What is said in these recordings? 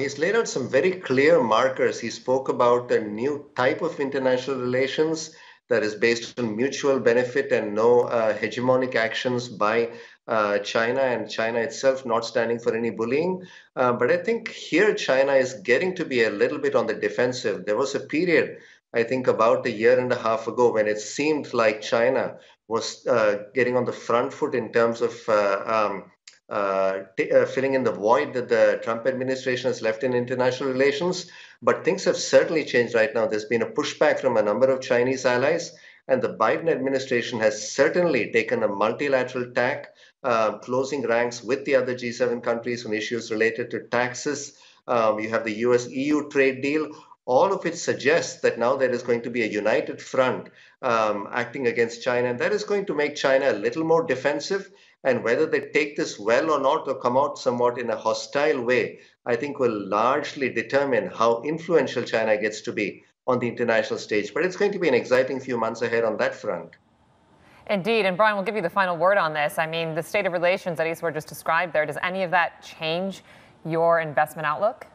he's laid out some very clear markers. He spoke about a new type of international relations that is based on mutual benefit and no uh, hegemonic actions by uh, China and China itself not standing for any bullying. Uh, but I think here China is getting to be a little bit on the defensive. There was a period, I think about a year and a half ago, when it seemed like China was uh, getting on the front foot in terms of uh, um, uh, t- uh, filling in the void that the Trump administration has left in international relations. But things have certainly changed right now. There's been a pushback from a number of Chinese allies, and the Biden administration has certainly taken a multilateral tack, uh, closing ranks with the other G7 countries on issues related to taxes. Um, you have the US EU trade deal all of which suggests that now there is going to be a united front um, acting against China, and that is going to make China a little more defensive. And whether they take this well or not, or come out somewhat in a hostile way, I think will largely determine how influential China gets to be on the international stage. But it's going to be an exciting few months ahead on that front. Indeed, and Brian, we'll give you the final word on this. I mean, the state of relations that Eastward just described there, does any of that change your investment outlook?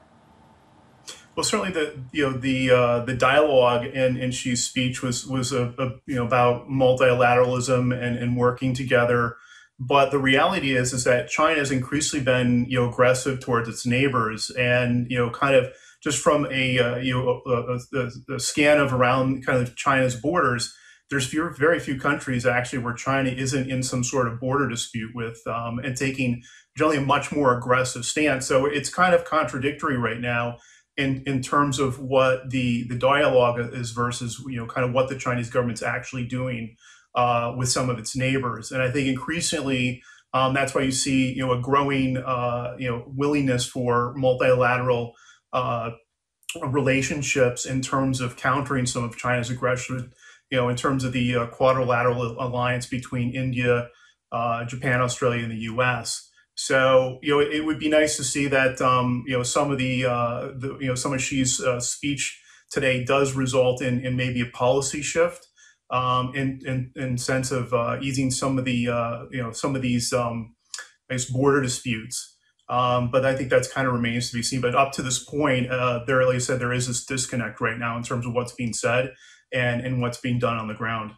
Well, certainly the you know the uh, the dialogue in in Xi's speech was was a, a, you know about multilateralism and and working together. But the reality is is that China has increasingly been you know aggressive towards its neighbors and you know kind of just from a uh, you know a, a, a, scan of around kind of China's borders. There's few, very few countries actually where China isn't in some sort of border dispute with um, and taking generally a much more aggressive stance. So it's kind of contradictory right now in, in terms of what the, the dialogue is versus you know kind of what the Chinese government's actually doing uh, with some of its neighbors. And I think increasingly um, that's why you see you know a growing uh, you know willingness for multilateral uh, relationships in terms of countering some of China's aggression. You know in terms of the uh, quadrilateral alliance between India, uh, Japan, Australia, and the U.S. So you know, it, would be nice to see that um, you know some of the, uh, the you know some of she's uh, speech today does result in, in maybe a policy shift um, in, in in sense of uh, easing some of the uh, you know some of these um, border disputes. Um, but I think that's kind of remains to be seen. But up to this point, uh, there, like I said, there is this disconnect right now in terms of what's being said and and what's being done on the ground.